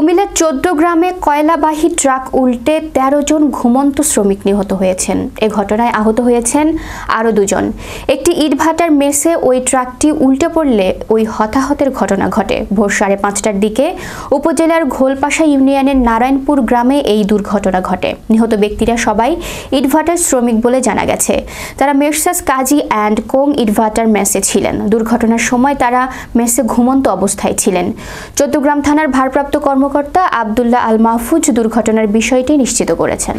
কুমিল্লার চোদ্দ গ্রামে কয়লাবাহী ট্রাক উল্টে ১৩ জন ঘুমন্ত শ্রমিক নিহত হয়েছেন এ ঘটনায় আহত হয়েছেন আরও দুজন একটি ইটভাটার মেসে ওই ট্রাকটি উল্টে পড়লে ওই হতাহতের ঘটনা ঘটে ভোর সাড়ে পাঁচটার দিকে উপজেলার ঘোলপাশা ইউনিয়নের নারায়ণপুর গ্রামে এই দুর্ঘটনা ঘটে নিহত ব্যক্তিরা সবাই ইটভাটার শ্রমিক বলে জানা গেছে তারা মেসাস কাজী অ্যান্ড কোং ইটভাটার মেসে ছিলেন দুর্ঘটনার সময় তারা মেসে ঘুমন্ত অবস্থায় ছিলেন চৌদ্দগ্রাম থানার ভারপ্রাপ্ত কর্ম কর্মকর্তা আবদুল্লাহ আল মাহফুজ দুর্ঘটনার বিষয়টি নিশ্চিত করেছেন